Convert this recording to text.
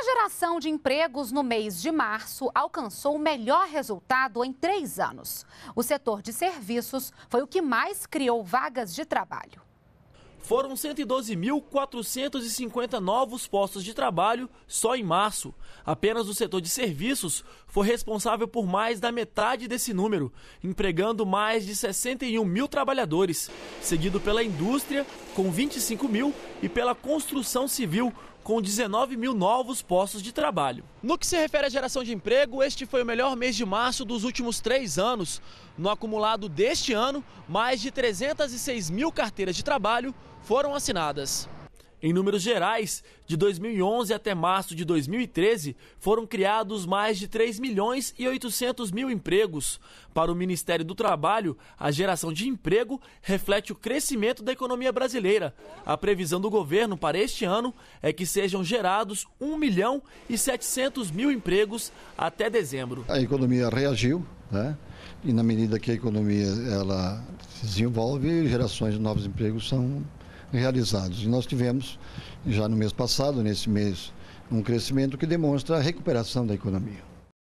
A geração de empregos no mês de março alcançou o melhor resultado em três anos. O setor de serviços foi o que mais criou vagas de trabalho. Foram 112.450 novos postos de trabalho só em março. Apenas o setor de serviços foi responsável por mais da metade desse número, empregando mais de 61 mil trabalhadores, seguido pela indústria, com 25 mil, e pela construção civil, com 19 mil novos postos de trabalho. No que se refere à geração de emprego, este foi o melhor mês de março dos últimos três anos. No acumulado deste ano, mais de 306 mil carteiras de trabalho foram assinadas. Em números gerais, de 2011 até março de 2013, foram criados mais de 3 milhões e 800 mil empregos. Para o Ministério do Trabalho, a geração de emprego reflete o crescimento da economia brasileira. A previsão do governo para este ano é que sejam gerados 1 milhão e 700 mil empregos até dezembro. A economia reagiu, né? e na medida que a economia ela se desenvolve, gerações de novos empregos são realizados. E nós tivemos, já no mês passado, nesse mês, um crescimento que demonstra a recuperação da economia.